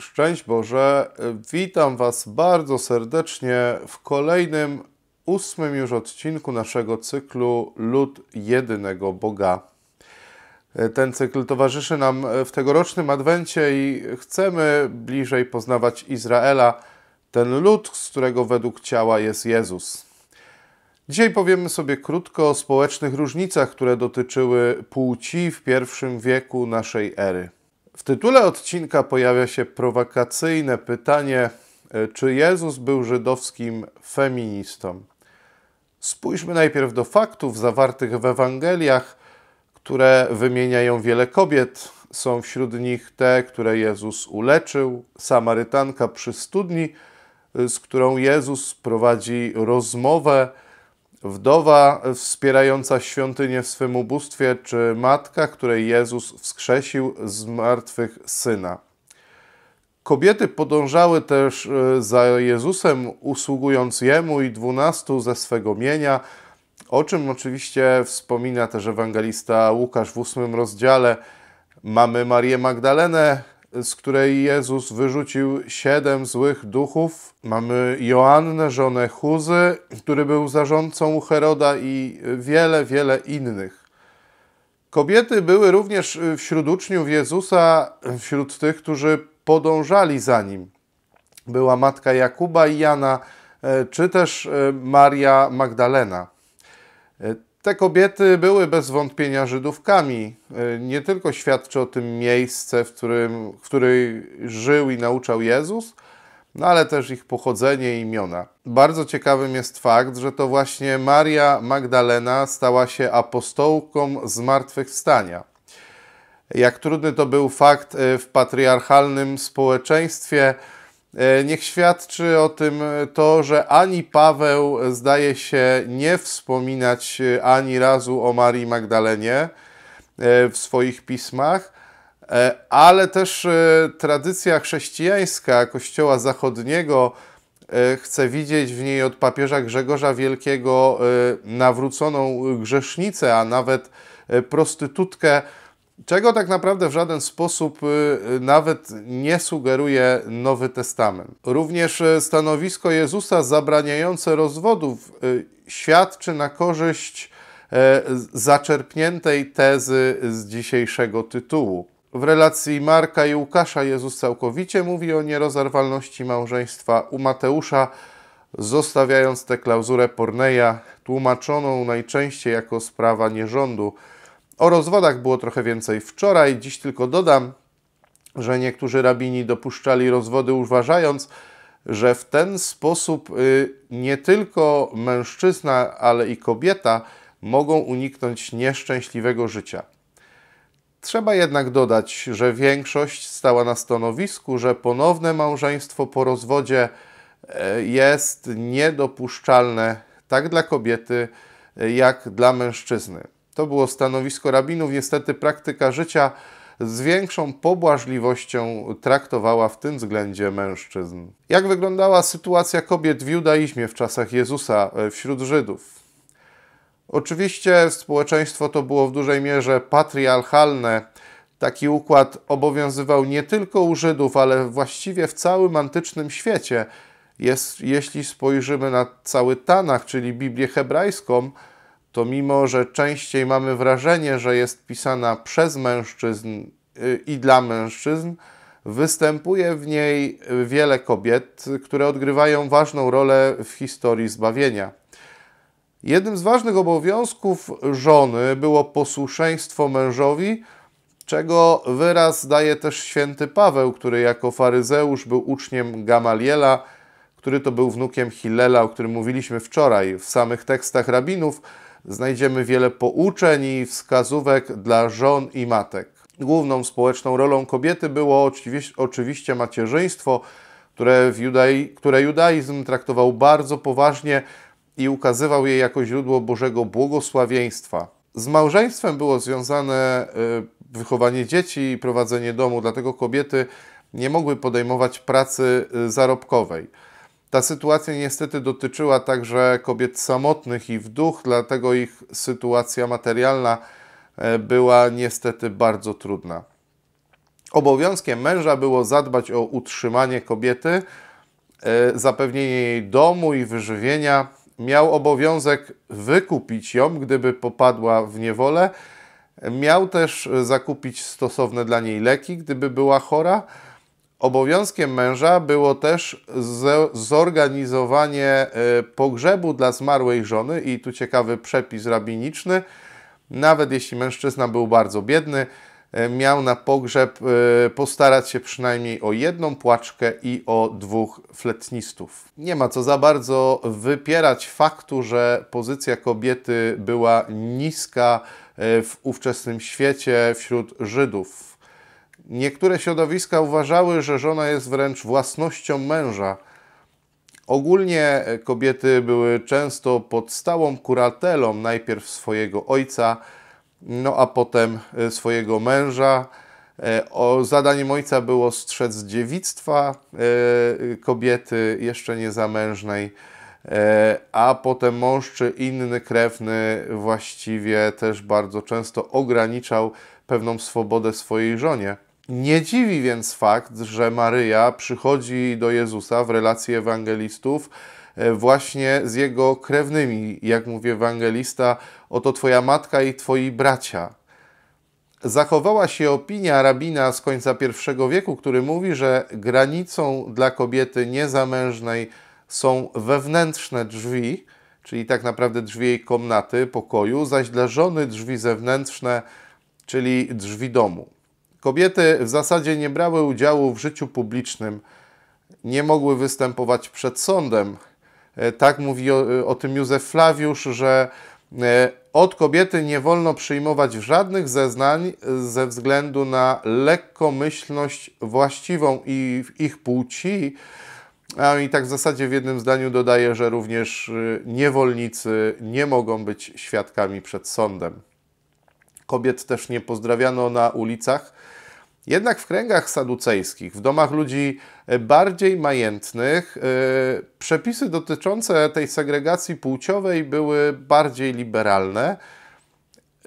Szczęść Boże, witam Was bardzo serdecznie w kolejnym, ósmym już odcinku naszego cyklu Lud Jedynego Boga. Ten cykl towarzyszy nam w tegorocznym adwencie i chcemy bliżej poznawać Izraela, ten lud, z którego według ciała jest Jezus. Dzisiaj powiemy sobie krótko o społecznych różnicach, które dotyczyły płci w pierwszym wieku naszej ery. W tytule odcinka pojawia się prowokacyjne pytanie, e, czy Jezus był żydowskim feministą. Spójrzmy najpierw do faktów zawartych w Ewangeliach, które wymieniają wiele kobiet. Są wśród nich te, które Jezus uleczył, Samarytanka przy studni, e, z którą Jezus prowadzi rozmowę Wdowa wspierająca świątynię w swym ubóstwie, czy matka, której Jezus wskrzesił z martwych syna. Kobiety podążały też e, za Jezusem, usługując Jemu i dwunastu ze swego mienia, o czym oczywiście wspomina też ewangelista Łukasz w ósmym rozdziale. Mamy Marię Magdalenę, z której Jezus wyrzucił siedem złych duchów. Mamy Joannę, żonę Chuzy, który był zarządcą Heroda i wiele, wiele innych. Kobiety były również wśród uczniów Jezusa, wśród tych, którzy podążali za nim. Była matka Jakuba i Jana, e, czy też e, Maria Magdalena. E, te kobiety były bez wątpienia Żydówkami. E, nie tylko świadczy o tym miejsce, w którym w której żył i nauczał Jezus, no ale też ich pochodzenie i imiona. Bardzo ciekawym jest fakt, że to właśnie Maria Magdalena stała się apostołką zmartwychwstania. Jak trudny to był fakt e, w patriarchalnym społeczeństwie, E, niech świadczy o tym to, że ani Paweł zdaje się nie wspominać e, ani razu o Marii Magdalenie e, w swoich pismach, ale też tradycja chrześcijańska Kościoła Zachodniego chce widzieć w niej od papieża Grzegorza Wielkiego nawróconą grzesznicę, a nawet prostytutkę czego tak naprawdę w żaden sposób y, y, nawet nie sugeruje Nowy Testament. Również y, stanowisko Jezusa zabraniające rozwodów świadczy na korzyść e, zaczerpniętej tezy z dzisiejszego tytułu. W relacji Marka i Łukasza Jezus całkowicie mówi o nierozerwalności małżeństwa. U Mateusza, zostawiając tę klauzurę Porneia, tłumaczoną najczęściej jako sprawa nierządu, o rozwodach było trochę więcej wczoraj, dziś tylko dodam, że niektórzy rabini dopuszczali rozwody, uważając, że w ten sposób y, nie tylko mężczyzna, ale i kobieta mogą uniknąć nieszczęśliwego życia. Trzeba jednak dodać, że większość stała na stanowisku, że ponowne małżeństwo po rozwodzie e, jest niedopuszczalne tak dla kobiety, e, jak dla mężczyzny. To było stanowisko rabinów. Niestety praktyka życia z większą pobłażliwością traktowała w tym względzie mężczyzn. Jak wyglądała sytuacja kobiet w judaizmie w czasach Jezusa e, wśród Żydów? Oczywiście społeczeństwo to było w dużej mierze patriarchalne. Taki układ obowiązywał nie tylko u Żydów, ale właściwie w całym antycznym świecie. Jest, jeśli spojrzymy na cały Tanach, czyli Biblię hebrajską, to mimo, że częściej mamy wrażenie, że jest pisana przez mężczyzn y, i dla mężczyzn, występuje w niej wiele kobiet, które odgrywają ważną rolę w historii zbawienia. Jednym z ważnych obowiązków żony było posłuszeństwo mężowi, czego wyraz daje też święty Paweł, który jako faryzeusz był uczniem Gamaliela, który to był wnukiem Hillela, o którym mówiliśmy wczoraj. W samych tekstach rabinów znajdziemy wiele pouczeń i wskazówek dla żon i matek. Główną społeczną rolą kobiety było oczywiście macierzyństwo, które, judai, które judaizm traktował bardzo poważnie i ukazywał je jako źródło Bożego błogosławieństwa. Z małżeństwem było związane y, wychowanie dzieci i prowadzenie domu, dlatego kobiety nie mogły podejmować pracy y, zarobkowej. Ta sytuacja niestety dotyczyła także kobiet samotnych i wdów, dlatego ich sytuacja materialna e, była niestety bardzo trudna. Obowiązkiem męża było zadbać o utrzymanie kobiety, e, zapewnienie jej domu i wyżywienia. Miał obowiązek wykupić ją, gdyby popadła w niewolę. Miał też zakupić stosowne dla niej leki, gdyby była chora Obowiązkiem męża było też zorganizowanie e, pogrzebu dla zmarłej żony, i tu ciekawy przepis rabiniczny. Nawet jeśli mężczyzna był bardzo biedny, e, miał na pogrzeb e, postarać się przynajmniej o jedną płaczkę i o dwóch fletnistów. Nie ma co za bardzo wypierać faktu, że pozycja kobiety była niska w ówczesnym świecie wśród Żydów. Niektóre środowiska uważały, że żona jest wręcz własnością męża. Ogólnie kobiety były często pod stałą kuratelą najpierw swojego ojca, no a potem e, swojego męża. E, o, zadaniem ojca było strzec dziewictwa e, kobiety jeszcze niezamężnej, a potem mąż czy inny krewny właściwie też bardzo często ograniczał pewną swobodę swojej żonie. Nie dziwi więc fakt, że Maryja przychodzi do Jezusa w relacji ewangelistów e, właśnie z jego krewnymi, jak mówi ewangelista, oto twoja matka i twoi bracia. Zachowała się opinia rabina z końca I wieku, który mówi, że granicą dla kobiety niezamężnej są wewnętrzne drzwi, czyli tak naprawdę drzwi jej komnaty, pokoju, zaś dla żony drzwi zewnętrzne, czyli drzwi domu. Kobiety w zasadzie nie brały udziału w życiu publicznym, nie mogły występować przed sądem. E, tak mówi o, o tym Józef Flawiusz, że e, od kobiety nie wolno przyjmować żadnych zeznań ze względu na lekkomyślność właściwą i ich płci. A i tak w zasadzie w jednym zdaniu dodaje, że również e, niewolnicy nie mogą być świadkami przed sądem kobiet też nie pozdrawiano na ulicach. Jednak w kręgach saducejskich, w domach ludzi e, bardziej majętnych, e, przepisy dotyczące tej segregacji płciowej były bardziej liberalne.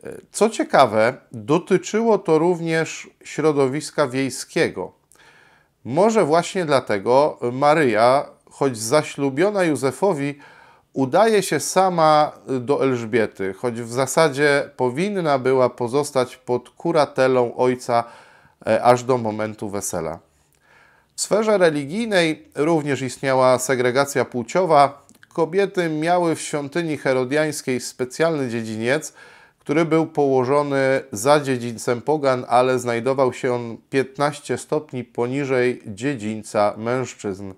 E, co ciekawe, dotyczyło to również środowiska wiejskiego. Może właśnie dlatego Maryja, choć zaślubiona Józefowi, udaje się sama do Elżbiety, choć w zasadzie powinna była pozostać pod kuratelą ojca e, aż do momentu wesela. W sferze religijnej również istniała segregacja płciowa. Kobiety miały w świątyni herodiańskiej specjalny dziedziniec, który był położony za dziedzińcem pogan, ale znajdował się on 15 stopni poniżej dziedzińca mężczyzn.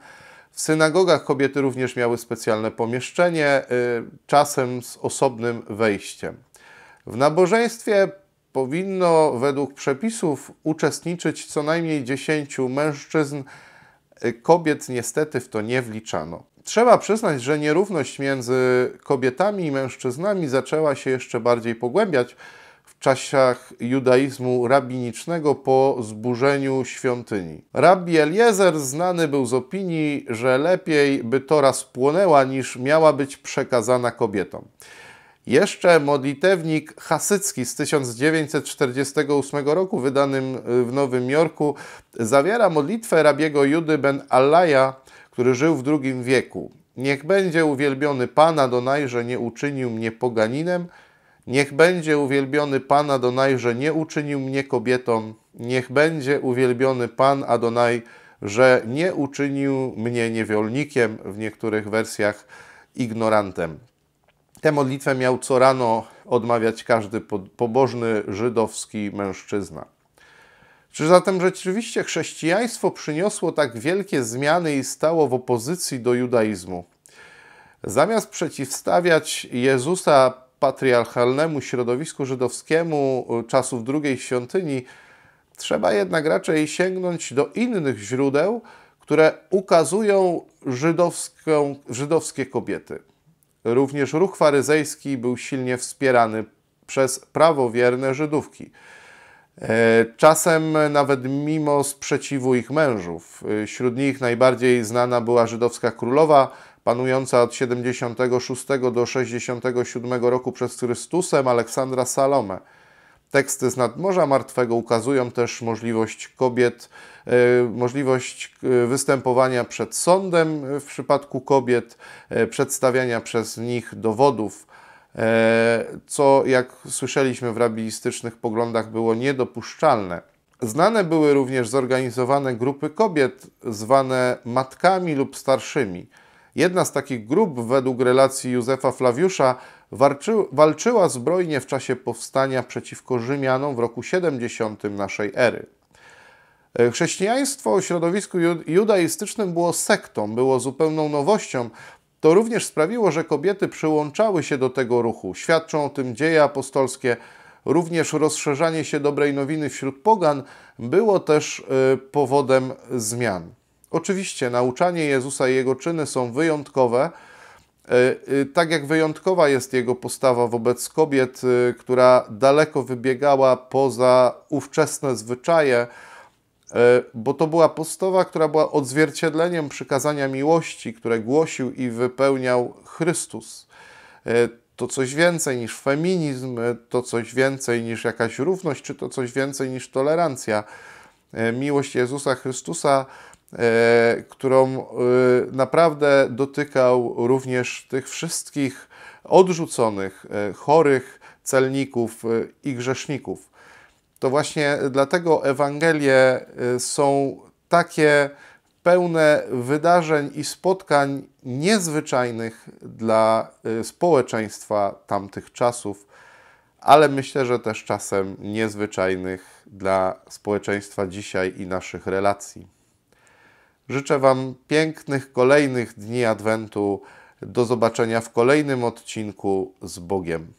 W synagogach kobiety również miały specjalne pomieszczenie, y, czasem z osobnym wejściem. W nabożeństwie powinno według przepisów uczestniczyć co najmniej 10 mężczyzn. Y, kobiet niestety w to nie wliczano. Trzeba przyznać, że nierówność między kobietami i mężczyznami zaczęła się jeszcze bardziej pogłębiać czasach judaizmu rabinicznego po zburzeniu świątyni. Rabbi Eliezer znany był z opinii, że lepiej by Tora spłonęła niż miała być przekazana kobietom. Jeszcze modlitewnik hasycki z 1948 roku, wydanym w Nowym Jorku, zawiera modlitwę rabiego Judy ben Allaja, który żył w II wieku. Niech będzie uwielbiony Pana Donaj, że nie uczynił mnie poganinem, Niech będzie uwielbiony Pan Adonaj, że nie uczynił mnie kobietą. Niech będzie uwielbiony Pan Adonaj, że nie uczynił mnie niewolnikiem, w niektórych wersjach ignorantem. Tę modlitwę miał co rano odmawiać każdy pobożny żydowski mężczyzna. Czy zatem rzeczywiście chrześcijaństwo przyniosło tak wielkie zmiany i stało w opozycji do judaizmu? Zamiast przeciwstawiać Jezusa patriarchalnemu środowisku żydowskiemu y, czasów II świątyni, trzeba jednak raczej sięgnąć do innych źródeł, które ukazują żydowską, żydowskie kobiety. Również ruch faryzejski był silnie wspierany przez prawowierne Żydówki. E, czasem nawet mimo sprzeciwu ich mężów. E, wśród nich najbardziej znana była żydowska królowa panująca od 76 do 67 roku przez Chrystusem Aleksandra Salome. Teksty z Nadmorza Martwego ukazują też możliwość kobiet, e, możliwość e, występowania przed sądem w przypadku kobiet, e, przedstawiania przez nich dowodów, co jak słyszeliśmy w rabilistycznych poglądach było niedopuszczalne. Znane były również zorganizowane grupy kobiet zwane matkami lub starszymi. Jedna z takich grup, według relacji Józefa Flawiusza, walczyła zbrojnie w czasie powstania przeciwko Rzymianom w roku 70 naszej ery. E, chrześcijaństwo o środowisku judaistycznym było sektą, było zupełną nowością. To również sprawiło, że kobiety przyłączały się do tego ruchu. Świadczą o tym dzieje apostolskie. Również rozszerzanie się dobrej nowiny wśród pogan było też e, powodem zmian. Oczywiście nauczanie Jezusa i jego czyny są wyjątkowe, e, e, tak jak wyjątkowa jest jego postawa wobec kobiet, e, która daleko wybiegała poza ówczesne zwyczaje, bo to była postawa, która była odzwierciedleniem przykazania miłości, które głosił i wypełniał Chrystus. To coś więcej niż feminizm, to coś więcej niż jakaś równość, czy to coś więcej niż tolerancja. Miłość Jezusa Chrystusa E, którą e, naprawdę dotykał również tych wszystkich odrzuconych, e, chorych celników i grzeszników. To właśnie dlatego Ewangelie są takie pełne wydarzeń i spotkań niezwyczajnych dla społeczeństwa tamtych czasów, ale myślę, że też czasem niezwyczajnych dla społeczeństwa dzisiaj i naszych relacji. Życzę Wam pięknych kolejnych dni Adwentu. Do zobaczenia w kolejnym odcinku z Bogiem.